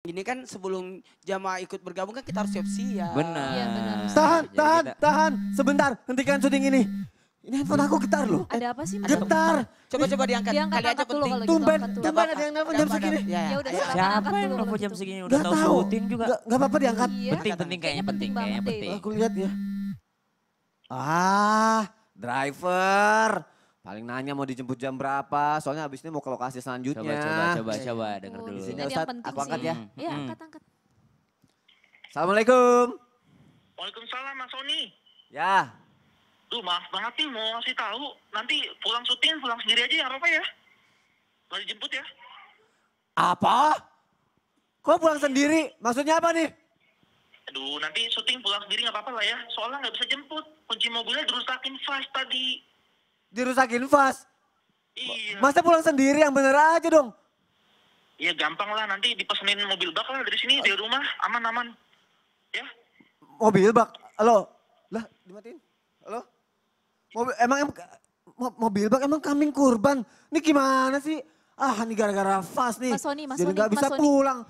Ini kan sebelum jamaah ikut bergabung kan kita harus siap-siap. Benar. Ya, benar. Tahan, Jadi tahan, kita... tahan. Sebentar, hentikan syuting ini. Ini handphone aku getar loh. Ada apa sih? Getar. Coba-coba diangkat. diangkat. Kali aja penting. Gitu, Tumben, tumben ada yang nelfon jam segini. Ya, ya, ya udah silakan Siapa yang nelfon jam segini udah tahu syuting juga. Gak, gak apa-apa diangkat. Iya. Penting, penting kayaknya penting, kayaknya penting. Aku lihat ya. Ah, driver. Paling nanya mau dijemput jam berapa, soalnya abis ini mau ke lokasi selanjutnya. Coba, coba, coba, iya. coba denger dulu. Di sini iya, Ustaz, aku angkat ya. Iya, angkat, angkat. Assalamualaikum. Waalaikumsalam, Mas Sony. Ya. Duh, maaf banget nih mau ngasih tahu. Nanti pulang syuting, pulang sendiri aja ya, apa ya. Gak dijemput ya. Apa? Kok pulang sendiri? Maksudnya apa nih? Aduh, nanti syuting pulang sendiri gak apa-apa lah ya. Soalnya gak bisa jemput. Kunci mobilnya dirusakin fast tadi dirusakin vas. Iya. Masa pulang sendiri yang bener aja dong? Iya gampang lah nanti dipesenin mobil bak lah dari sini di rumah aman-aman. Ya. Mobil bak. Halo. Lah dimatiin. Halo. Mobil emang, emang mobil bak emang kambing kurban. Ini gimana sih? ah ini gara-gara fast nih. Mas Sony, Mas Jadi gak bisa Mas pulang.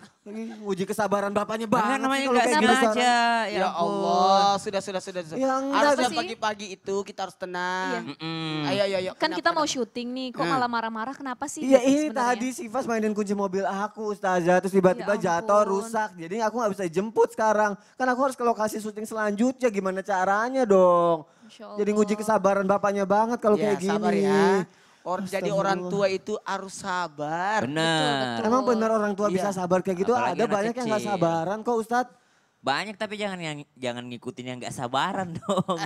Uji kesabaran bapaknya banget namanya kalau kayak gitu. Aja. Ya, ya Allah, sudah sudah sudah. sudah. Yang Harusnya pagi-pagi itu kita harus tenang. Iya. Mm -mm. Ayo, ayo, ayo. Kan kenapa, kita mau kenapa. syuting nih, kok hmm. malah marah-marah kenapa sih? Iya gitu ini sebenernya? tadi si Fas mainin kunci mobil aku Ustazah, terus tiba-tiba ya jatuh rusak. Jadi aku gak bisa jemput sekarang. Kan aku harus ke lokasi syuting selanjutnya, gimana caranya dong? Jadi nguji kesabaran bapaknya banget kalau ya, kayak gini. Sabar ya. Or, jadi orang tua itu harus sabar. Benar. Emang benar orang tua iya. bisa sabar kayak gitu? Apalagi ada banyak kecil. yang gak sabaran kok Ustadz. Banyak tapi jangan yang jangan ngikutin yang gak sabaran dong.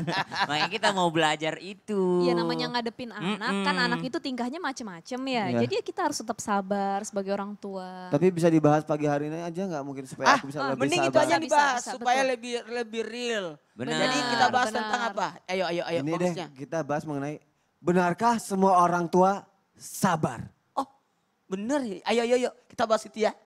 Makanya kita mau belajar itu. Iya namanya ngadepin anak mm -mm. kan anak itu tingkahnya macem-macem ya. Yeah. Jadi ya kita harus tetap sabar sebagai orang tua. Tapi bisa dibahas pagi hari ini aja nggak mungkin supaya ah, aku bisa ah, lebih mending sabar. Mending itu aja dibahas bisa, bisa, supaya betul. lebih lebih real. Benar. Jadi kita bahas benar. tentang apa? Ayo ayo ayo. Ini deh kita bahas mengenai benarkah semua orang tua sabar? Oh, benar ya. Ayo, ayo, ayo. Kita bahas itu ya.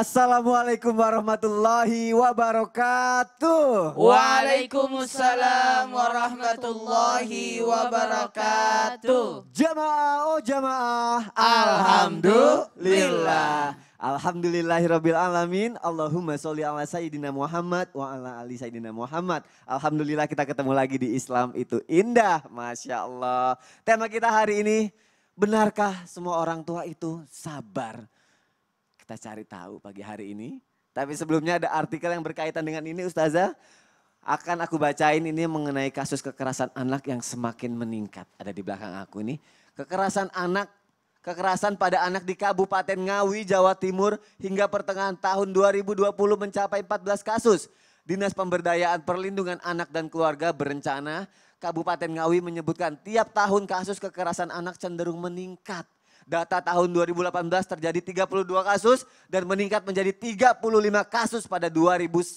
Assalamualaikum warahmatullahi wabarakatuh. Waalaikumsalam warahmatullahi wabarakatuh. Jamaah oh jamaah. Alhamdulillah. Alhamdulillahirabbil alamin. Allahumma sholli ala sayyidina Muhammad wa ala ali sayyidina Muhammad. Alhamdulillah kita ketemu lagi di Islam itu indah. Masya Allah. Tema kita hari ini, benarkah semua orang tua itu sabar? Kita cari tahu pagi hari ini. Tapi sebelumnya ada artikel yang berkaitan dengan ini Ustazah. Akan aku bacain ini mengenai kasus kekerasan anak yang semakin meningkat. Ada di belakang aku ini. Kekerasan anak, kekerasan pada anak di Kabupaten Ngawi, Jawa Timur hingga pertengahan tahun 2020 mencapai 14 kasus. Dinas Pemberdayaan Perlindungan Anak dan Keluarga berencana Kabupaten Ngawi menyebutkan tiap tahun kasus kekerasan anak cenderung meningkat. Data tahun 2018 terjadi 32 kasus dan meningkat menjadi 35 kasus pada 2019.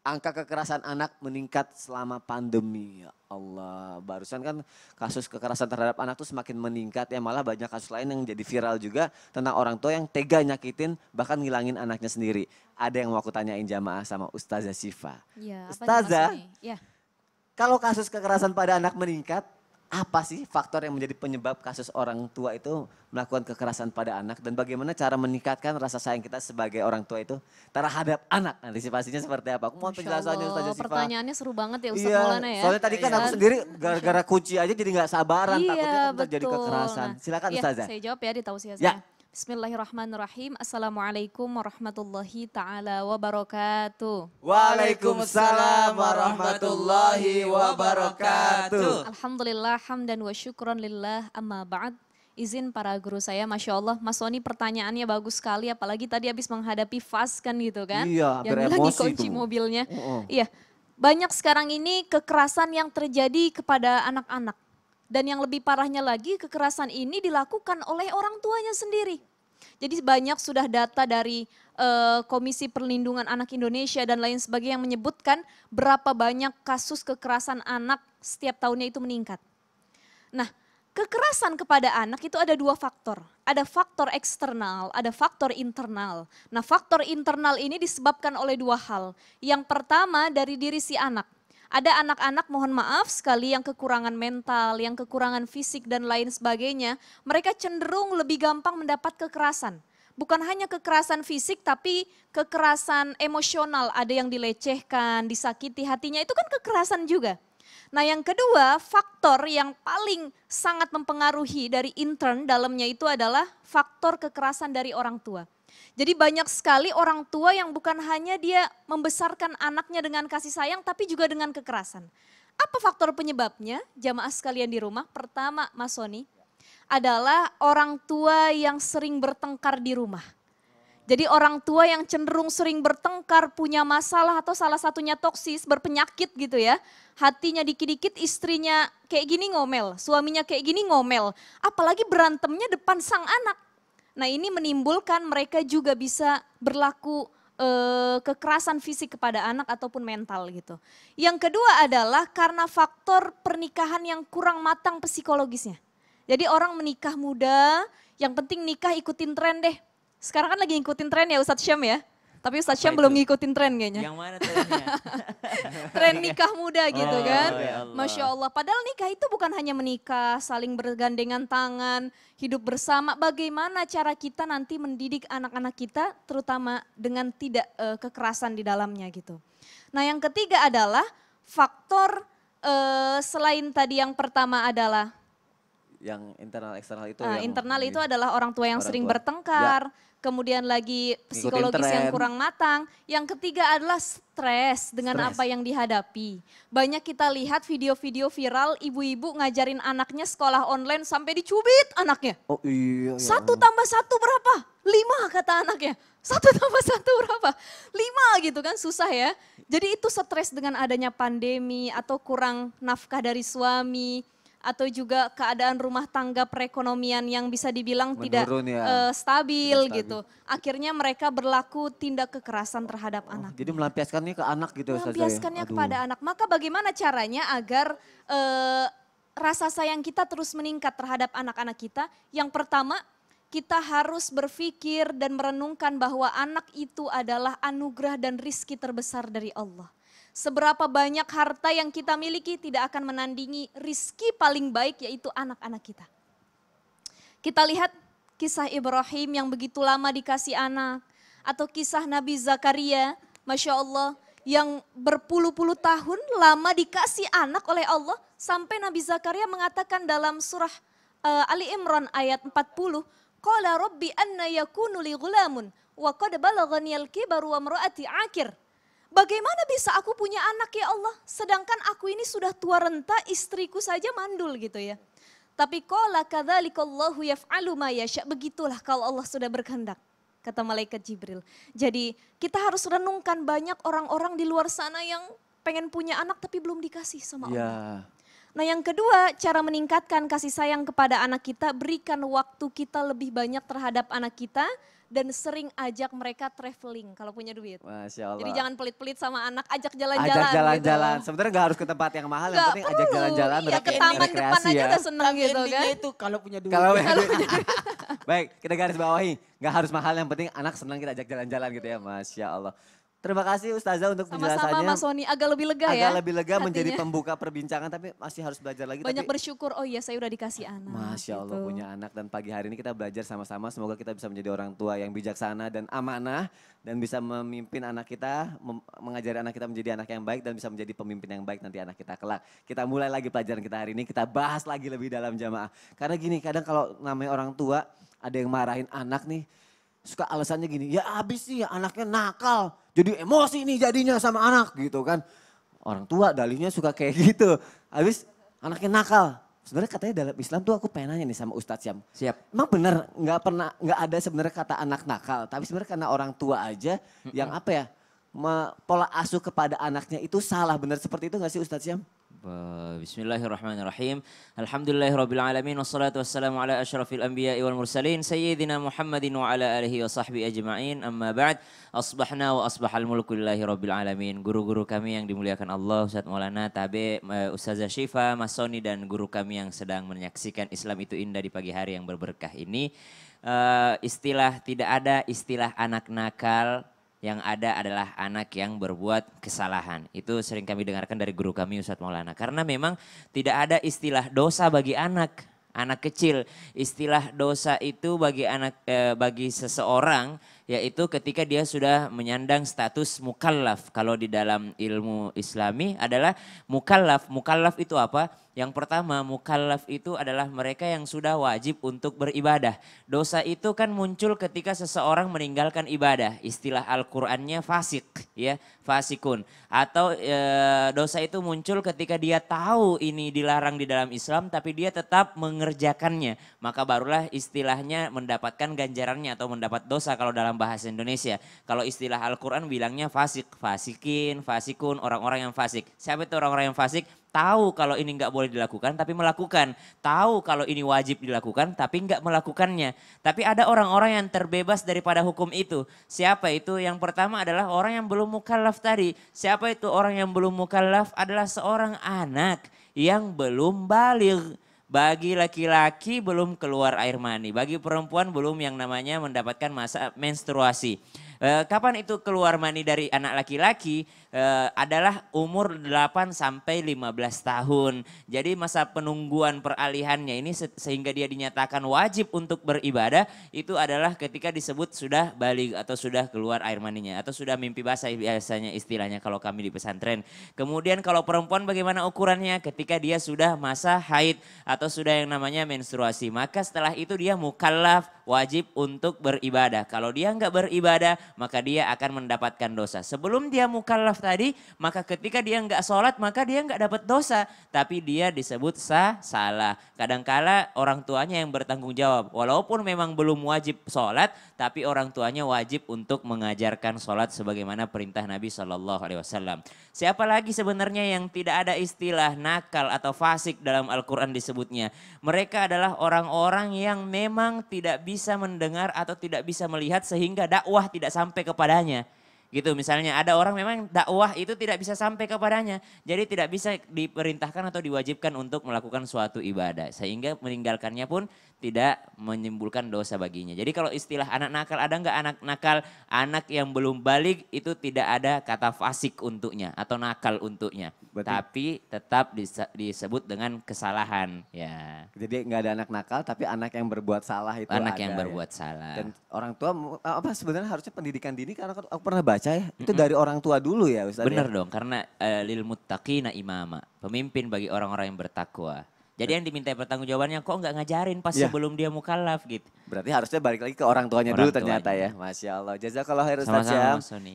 Angka kekerasan anak meningkat selama pandemi. Ya Allah, barusan kan kasus kekerasan terhadap anak itu semakin meningkat ya malah banyak kasus lain yang jadi viral juga tentang orang tua yang tega nyakitin bahkan ngilangin anaknya sendiri. Ada yang mau aku tanyain jamaah sama Ustazah Siva. Ya, Ustazah, ya. kalau kasus kekerasan pada anak meningkat, apa sih faktor yang menjadi penyebab kasus orang tua itu melakukan kekerasan pada anak dan bagaimana cara meningkatkan rasa sayang kita sebagai orang tua itu terhadap anak antisipasinya seperti apa? Aku mohon penjelasannya Ustaz Jasifa Pertanyaannya seru banget ya Ustaz iya, Maulana ya. Soalnya tadi kan iya. aku sendiri gara-gara kunci aja jadi nggak sabaran iya, takutnya kan terjadi kekerasan. Silakan nah, iya, Ustazah. saya jawab ya di tausiah ya. Bismillahirrahmanirrahim. Assalamualaikum warahmatullahi taala wabarakatuh. Waalaikumsalam warahmatullahi wabarakatuh. Alhamdulillah hamdan wa syukron lillah amma ba'd. Izin para guru saya, Masya Allah, Mas Soni pertanyaannya bagus sekali, apalagi tadi habis menghadapi fast kan gitu kan. Iya, Yang lagi kunci itu. mobilnya. Uh -uh. Iya, banyak sekarang ini kekerasan yang terjadi kepada anak-anak dan yang lebih parahnya lagi kekerasan ini dilakukan oleh orang tuanya sendiri. Jadi banyak sudah data dari uh, Komisi Perlindungan Anak Indonesia dan lain sebagainya yang menyebutkan berapa banyak kasus kekerasan anak setiap tahunnya itu meningkat. Nah, kekerasan kepada anak itu ada dua faktor. Ada faktor eksternal, ada faktor internal. Nah, faktor internal ini disebabkan oleh dua hal. Yang pertama dari diri si anak. Ada anak-anak mohon maaf sekali yang kekurangan mental, yang kekurangan fisik dan lain sebagainya. Mereka cenderung lebih gampang mendapat kekerasan. Bukan hanya kekerasan fisik tapi kekerasan emosional. Ada yang dilecehkan, disakiti hatinya itu kan kekerasan juga. Nah yang kedua faktor yang paling sangat mempengaruhi dari intern dalamnya itu adalah faktor kekerasan dari orang tua. Jadi banyak sekali orang tua yang bukan hanya dia membesarkan anaknya dengan kasih sayang tapi juga dengan kekerasan. Apa faktor penyebabnya jamaah sekalian di rumah? Pertama Mas Soni adalah orang tua yang sering bertengkar di rumah. Jadi orang tua yang cenderung sering bertengkar, punya masalah atau salah satunya toksis, berpenyakit gitu ya. Hatinya dikit-dikit istrinya kayak gini ngomel, suaminya kayak gini ngomel. Apalagi berantemnya depan sang anak. Nah ini menimbulkan mereka juga bisa berlaku eh, kekerasan fisik kepada anak ataupun mental gitu. Yang kedua adalah karena faktor pernikahan yang kurang matang psikologisnya. Jadi orang menikah muda, yang penting nikah ikutin tren deh. Sekarang kan lagi ikutin tren ya Ustadz Syam ya. Tapi Ustaz Syam belum ngikutin tren kayaknya. Yang mana trennya? tren nikah muda oh, gitu oh, kan. Ya Allah. Masya Allah. Padahal nikah itu bukan hanya menikah, saling bergandengan tangan, hidup bersama. Bagaimana cara kita nanti mendidik anak-anak kita terutama dengan tidak uh, kekerasan di dalamnya gitu. Nah yang ketiga adalah faktor uh, selain tadi yang pertama adalah yang internal eksternal itu. Nah, yang internal itu adalah orang tua yang orang sering tua. Ya. bertengkar, kemudian lagi psikologis yang kurang matang. Yang ketiga adalah stres dengan stress. apa yang dihadapi. Banyak kita lihat video-video viral ibu-ibu ngajarin anaknya sekolah online sampai dicubit anaknya. Oh iya. iya. Satu tambah satu berapa? Lima kata anaknya. Satu tambah satu berapa? Lima gitu kan susah ya. Jadi itu stres dengan adanya pandemi atau kurang nafkah dari suami atau juga keadaan rumah tangga perekonomian yang bisa dibilang tidak ya. uh, stabil, tidak stabil gitu. Akhirnya mereka berlaku tindak kekerasan terhadap oh, anak. Jadi melampiaskannya ke anak gitu ya, Melampiaskannya kepada anak. Maka bagaimana caranya agar uh, rasa sayang kita terus meningkat terhadap anak-anak kita? Yang pertama, kita harus berpikir dan merenungkan bahwa anak itu adalah anugerah dan rizki terbesar dari Allah. Seberapa banyak harta yang kita miliki tidak akan menandingi rizki paling baik yaitu anak-anak kita. Kita lihat kisah Ibrahim yang begitu lama dikasih anak. Atau kisah Nabi Zakaria, Masya Allah, yang berpuluh-puluh tahun lama dikasih anak oleh Allah. Sampai Nabi Zakaria mengatakan dalam surah uh, Ali Imran ayat 40, Qala rabbi anna yakunu li gulamun wa qad balaghani al-kibaru wa mraati akir. Bagaimana bisa aku punya anak ya Allah, sedangkan aku ini sudah tua renta, istriku saja mandul gitu ya. Tapi kola kadzalikallahu yaf'alu ma yasha. Begitulah kalau Allah sudah berkehendak kata malaikat Jibril. Jadi kita harus renungkan banyak orang-orang di luar sana yang pengen punya anak tapi belum dikasih sama ya. Allah. Ya. Nah yang kedua cara meningkatkan kasih sayang kepada anak kita berikan waktu kita lebih banyak terhadap anak kita dan sering ajak mereka traveling kalau punya duit. Masya Allah. Jadi jangan pelit-pelit sama anak, ajak jalan-jalan. Ajak gitu. jalan-jalan. Gitu. Sebenarnya gak harus ke tempat yang mahal, gak yang penting perlu. ajak jalan-jalan. Iya, ke taman depan ya. aja udah seneng Tapi gitu kan. itu kalau punya duit. Kalau punya duit. Baik, kita garis bawahi. Gak harus mahal, yang penting anak senang kita ajak jalan-jalan gitu ya. Masya Allah. Terima kasih Ustazah untuk Sama-sama penjelasannya. Sama-sama Mas Sony, agak lebih lega agak ya. Agak lebih lega hatinya. menjadi pembuka perbincangan tapi masih harus belajar lagi. Banyak tapi, bersyukur, oh iya saya udah dikasih anak. Masya Allah gitu. punya anak dan pagi hari ini kita belajar sama-sama. Semoga kita bisa menjadi orang tua yang bijaksana dan amanah. Dan bisa memimpin anak kita, mengajari anak kita menjadi anak yang baik dan bisa menjadi pemimpin yang baik nanti anak kita kelak. Kita mulai lagi pelajaran kita hari ini, kita bahas lagi lebih dalam jamaah. Karena gini kadang kalau namanya orang tua ada yang marahin anak nih suka alasannya gini, ya abis sih anaknya nakal, jadi emosi nih jadinya sama anak gitu kan. Orang tua dalihnya suka kayak gitu, abis anaknya nakal. Sebenarnya katanya dalam Islam tuh aku pengen nanya nih sama Ustadz Syam. Siap. Emang bener nggak pernah nggak ada sebenarnya kata anak nakal, tapi sebenarnya karena orang tua aja yang apa ya pola asuh kepada anaknya itu salah bener seperti itu nggak sih Ustadz Syam? Bismillahirrahmanirrahim. Alhamdulillahirrabbilalamin. Wassalatu wassalamu ala ashrafil anbiya wal mursalin. Sayyidina Muhammadin wa ala alihi wa sahbihi ajma'in. Amma ba'd. Asbahna wa asbahal mulku lillahi rabbil alamin. Guru-guru kami yang dimuliakan Allah. Ustaz Maulana, Tabe, eh, Ustazah Syifa, Mas Soni dan guru kami yang sedang menyaksikan Islam itu indah di pagi hari yang berberkah ini. Uh, istilah tidak ada istilah anak nakal yang ada adalah anak yang berbuat kesalahan. Itu sering kami dengarkan dari guru kami Ustadz Maulana. Karena memang tidak ada istilah dosa bagi anak, anak kecil. Istilah dosa itu bagi anak eh, bagi seseorang yaitu ketika dia sudah menyandang status mukallaf. Kalau di dalam ilmu islami adalah mukallaf. Mukallaf itu apa? Yang pertama mukallaf itu adalah mereka yang sudah wajib untuk beribadah. Dosa itu kan muncul ketika seseorang meninggalkan ibadah. Istilah Al-Qur'annya fasik ya, fasikun. Atau e, dosa itu muncul ketika dia tahu ini dilarang di dalam Islam tapi dia tetap mengerjakannya. Maka barulah istilahnya mendapatkan ganjarannya atau mendapat dosa kalau dalam bahasa Indonesia. Kalau istilah Al-Quran bilangnya fasik, fasikin, fasikun, orang-orang yang fasik. Siapa itu orang-orang yang fasik? Tahu kalau ini nggak boleh dilakukan tapi melakukan. Tahu kalau ini wajib dilakukan tapi nggak melakukannya. Tapi ada orang-orang yang terbebas daripada hukum itu. Siapa itu? Yang pertama adalah orang yang belum mukallaf tadi. Siapa itu orang yang belum mukallaf adalah seorang anak yang belum balik bagi laki-laki belum keluar air mani, bagi perempuan belum yang namanya mendapatkan masa menstruasi. Eh, kapan itu keluar mani dari anak laki-laki? Eh, adalah umur 8 sampai 15 tahun. Jadi masa penungguan peralihannya ini sehingga dia dinyatakan wajib untuk beribadah itu adalah ketika disebut sudah balik atau sudah keluar air maninya atau sudah mimpi basah biasanya istilahnya kalau kami di pesantren. Kemudian kalau perempuan bagaimana ukurannya ketika dia sudah masa haid atau sudah yang namanya menstruasi. Maka setelah itu dia mukallaf wajib untuk beribadah. Kalau dia nggak beribadah maka dia akan mendapatkan dosa. Sebelum dia mukallaf tadi, maka ketika dia nggak sholat maka dia nggak dapat dosa. Tapi dia disebut sah salah. Kadangkala orang tuanya yang bertanggung jawab. Walaupun memang belum wajib sholat, tapi orang tuanya wajib untuk mengajarkan sholat sebagaimana perintah Nabi Shallallahu Alaihi Wasallam. Siapa lagi sebenarnya yang tidak ada istilah nakal atau fasik dalam Al-Quran disebutnya? Mereka adalah orang-orang yang memang tidak bisa mendengar atau tidak bisa melihat sehingga dakwah tidak sampai kepadanya. Gitu misalnya ada orang memang dakwah itu tidak bisa sampai kepadanya. Jadi tidak bisa diperintahkan atau diwajibkan untuk melakukan suatu ibadah. Sehingga meninggalkannya pun tidak menimbulkan dosa baginya. Jadi kalau istilah anak nakal ada nggak anak nakal? Anak yang belum balik itu tidak ada kata fasik untuknya atau nakal untuknya. Berarti, tapi tetap disebut dengan kesalahan. Ya. Jadi nggak ada anak nakal tapi anak yang berbuat salah itu anak ada, yang berbuat ya? salah. Dan orang tua eh, apa sebenarnya harusnya pendidikan dini karena kan aku pernah baca ya itu mm -mm. dari orang tua dulu ya Ustaz. Ya? Benar ya? dong karena uh, eh, lil muttaqina imama, pemimpin bagi orang-orang yang bertakwa. Jadi yang diminta pertanggungjawabannya kok nggak ngajarin pas ya. sebelum dia mukallaf gitu. Berarti harusnya balik lagi ke orang tuanya orang dulu tuanya. ternyata ya. Masya Allah. Jazakallah khair Ustaz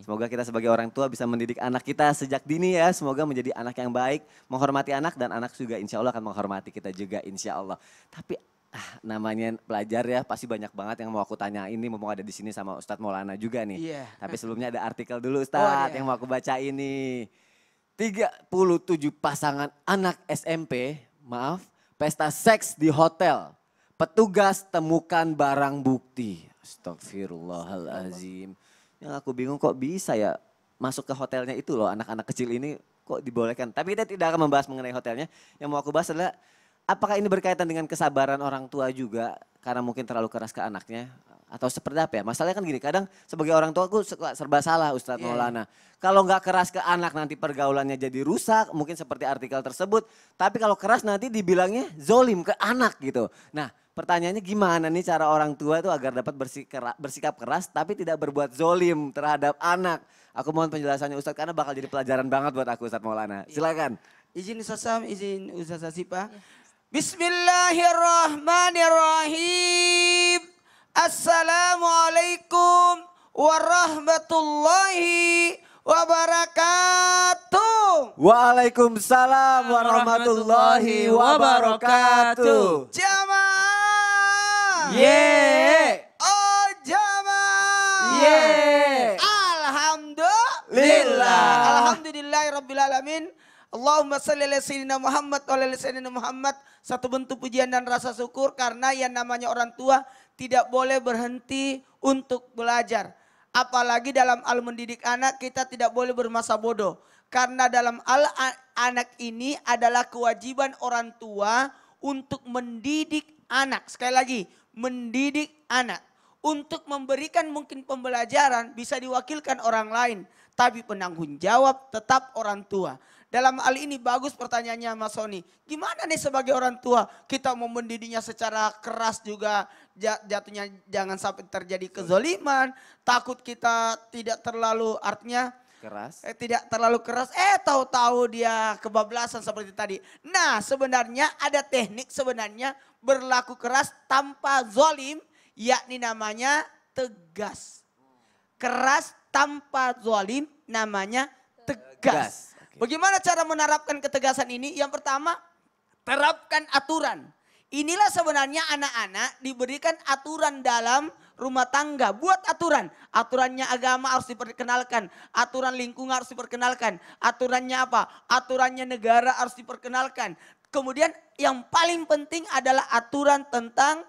Semoga kita sebagai orang tua bisa mendidik anak kita sejak dini ya. Semoga menjadi anak yang baik, menghormati anak dan anak juga insya Allah akan menghormati kita juga insya Allah. Tapi ah, namanya pelajar ya pasti banyak banget yang mau aku tanya ini mau ada di sini sama Ustadz Maulana juga nih. Yeah. Tapi sebelumnya ada artikel dulu Ustadz oh, yang mau aku baca ini. 37 pasangan anak SMP, maaf, pesta seks di hotel. Petugas temukan barang bukti. Astagfirullahalazim. Yang aku bingung kok bisa ya masuk ke hotelnya itu loh anak-anak kecil ini kok dibolehkan. Tapi kita tidak akan membahas mengenai hotelnya. Yang mau aku bahas adalah apakah ini berkaitan dengan kesabaran orang tua juga karena mungkin terlalu keras ke anaknya atau seperti apa ya? Masalahnya kan gini, kadang sebagai orang tua aku serba salah Ustadz yeah. Iya. Maulana. Kalau nggak keras ke anak nanti pergaulannya jadi rusak, mungkin seperti artikel tersebut. Tapi kalau keras nanti dibilangnya zolim ke anak gitu. Nah pertanyaannya gimana nih cara orang tua itu agar dapat bersikap, keras tapi tidak berbuat zolim terhadap anak. Aku mohon penjelasannya Ustadz karena bakal jadi pelajaran banget buat aku Ustadz Maulana. Iya. Silakan. Izin Ustaz Sam, izin Ustadz Sipa. Yeah. Bismillahirrahmanirrahim. Assalamualaikum warahmatullahi wabarakatuh. Waalaikumsalam warahmatullahi wabarakatuh. Jamaah. Yeah. Oh jamaah. Yeah. Alhamdulillah. Alhamdulillah rabbil alamin. Allahumma salli ala sayyidina Muhammad wa ala sayyidina Muhammad. Satu bentuk pujian dan rasa syukur karena yang namanya orang tua tidak boleh berhenti untuk belajar. Apalagi dalam al mendidik anak kita tidak boleh bermasa bodoh. Karena dalam al anak ini adalah kewajiban orang tua untuk mendidik anak. Sekali lagi, mendidik anak. Untuk memberikan mungkin pembelajaran bisa diwakilkan orang lain. Tapi penanggung jawab tetap orang tua. Dalam hal ini bagus pertanyaannya Mas Sony. Gimana nih sebagai orang tua kita mau mendidiknya secara keras juga jatuhnya jangan sampai terjadi kezoliman. Takut kita tidak terlalu artinya keras. Eh, tidak terlalu keras. Eh tahu-tahu dia kebablasan seperti tadi. Nah sebenarnya ada teknik sebenarnya berlaku keras tanpa zolim. Yakni namanya tegas. Keras tanpa zolim namanya tegas. tegas. Bagaimana cara menerapkan ketegasan ini? Yang pertama, terapkan aturan. Inilah sebenarnya anak-anak diberikan aturan dalam rumah tangga. Buat aturan. Aturannya agama harus diperkenalkan. Aturan lingkungan harus diperkenalkan. Aturannya apa? Aturannya negara harus diperkenalkan. Kemudian yang paling penting adalah aturan tentang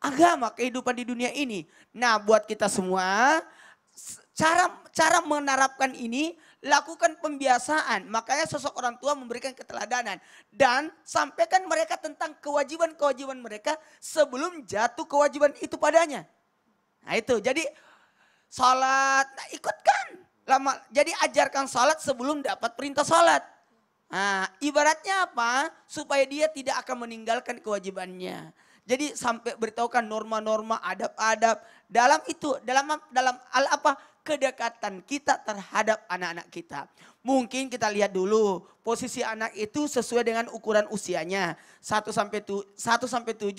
agama kehidupan di dunia ini. Nah buat kita semua, cara cara menerapkan ini lakukan pembiasaan. Makanya sosok orang tua memberikan keteladanan. Dan sampaikan mereka tentang kewajiban-kewajiban mereka sebelum jatuh kewajiban itu padanya. Nah itu, jadi sholat, nah ikutkan. Lama, jadi ajarkan sholat sebelum dapat perintah sholat. Nah, ibaratnya apa? Supaya dia tidak akan meninggalkan kewajibannya. Jadi sampai beritahukan norma-norma, adab-adab dalam itu, dalam dalam al apa? kedekatan kita terhadap anak-anak kita. Mungkin kita lihat dulu posisi anak itu sesuai dengan ukuran usianya. satu sampai 1 sampai 7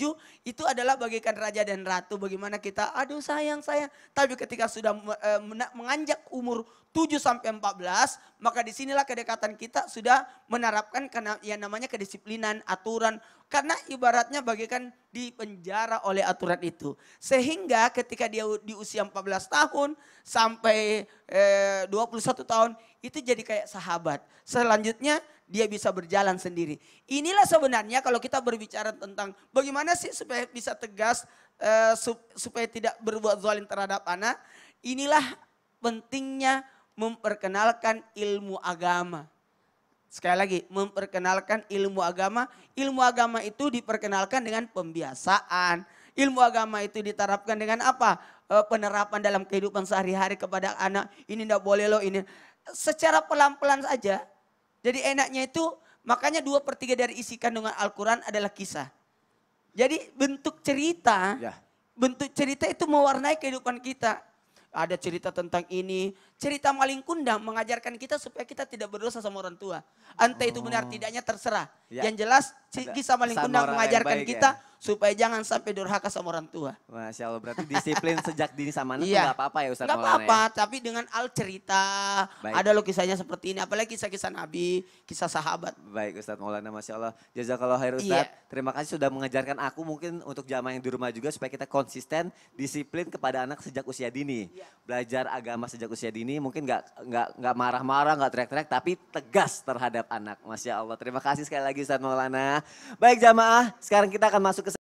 itu adalah bagikan raja dan ratu bagaimana kita aduh sayang saya Tapi ketika sudah e, menganjak umur tujuh sampai empat belas maka disinilah kedekatan kita sudah menerapkan karena yang namanya kedisiplinan, aturan. Karena ibaratnya bagaikan dipenjara oleh aturan itu. Sehingga ketika dia di usia 14 tahun sampai eh, 21 tahun itu jadi kayak sahabat. Selanjutnya dia bisa berjalan sendiri. Inilah sebenarnya kalau kita berbicara tentang bagaimana sih supaya bisa tegas, eh, supaya tidak berbuat zalim terhadap anak. Inilah pentingnya memperkenalkan ilmu agama. Sekali lagi, memperkenalkan ilmu agama. Ilmu agama itu diperkenalkan dengan pembiasaan. Ilmu agama itu diterapkan dengan apa? Eh, penerapan dalam kehidupan sehari-hari kepada anak. Ini tidak boleh loh, ini. Secara pelan-pelan saja, jadi enaknya itu makanya dua per tiga dari isi kandungan Al-Quran adalah kisah. Jadi bentuk cerita, ya. bentuk cerita itu mewarnai kehidupan kita. Ada cerita tentang ini, cerita maling kundang mengajarkan kita supaya kita tidak berdosa sama orang tua. Entah itu benar oh. tidaknya terserah. Ya. Yang jelas kisah maling Pesan kundang mengajarkan kita ya supaya jangan sampai durhaka sama orang tua. Masya Allah, berarti disiplin sejak dini sama anak iya. itu apa-apa ya Ustaz Gak ya? apa-apa, ya? tapi dengan al cerita, Baik. ada lo kisahnya seperti ini, apalagi kisah-kisah Nabi, kisah sahabat. Baik Ustaz Maulana, Masya Allah. Jazakallah khair Ustaz, iya. terima kasih sudah mengajarkan aku mungkin untuk jamaah yang di rumah juga supaya kita konsisten, disiplin kepada anak sejak usia dini. Iya. Belajar agama sejak usia dini, mungkin gak, gak, gak marah-marah, gak teriak-teriak, tapi tegas terhadap anak. Masya Allah, terima kasih sekali lagi Ustaz Maulana. Baik jamaah, sekarang kita akan masuk